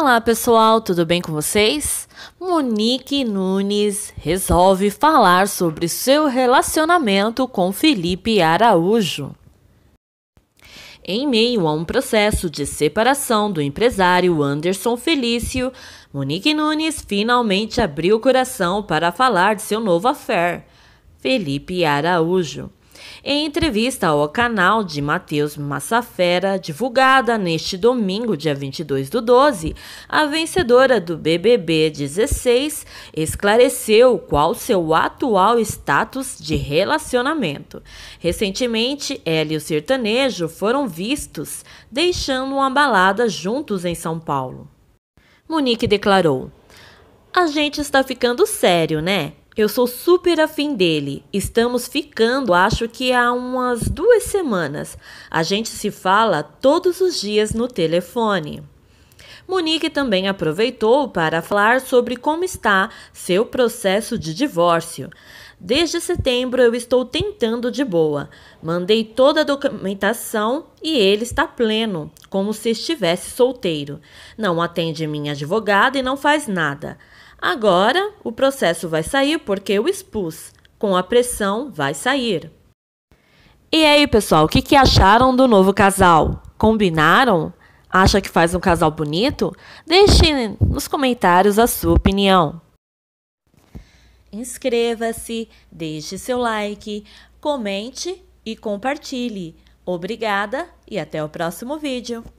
Olá pessoal, tudo bem com vocês? Monique Nunes resolve falar sobre seu relacionamento com Felipe Araújo. Em meio a um processo de separação do empresário Anderson Felício, Monique Nunes finalmente abriu o coração para falar de seu novo affair, Felipe Araújo. Em entrevista ao canal de Matheus Massafera, divulgada neste domingo, dia 22 do 12, a vencedora do BBB 16 esclareceu qual seu atual status de relacionamento. Recentemente, ela e o sertanejo foram vistos deixando uma balada juntos em São Paulo. Monique declarou: A gente está ficando sério, né? Eu sou super afim dele. Estamos ficando, acho que há umas duas semanas. A gente se fala todos os dias no telefone. Monique também aproveitou para falar sobre como está seu processo de divórcio. Desde setembro eu estou tentando de boa. Mandei toda a documentação e ele está pleno, como se estivesse solteiro. Não atende minha advogada e não faz nada. Agora, o processo vai sair porque eu expus. Com a pressão, vai sair. E aí, pessoal, o que, que acharam do novo casal? Combinaram? Acha que faz um casal bonito? Deixe nos comentários a sua opinião. Inscreva-se, deixe seu like, comente e compartilhe. Obrigada e até o próximo vídeo.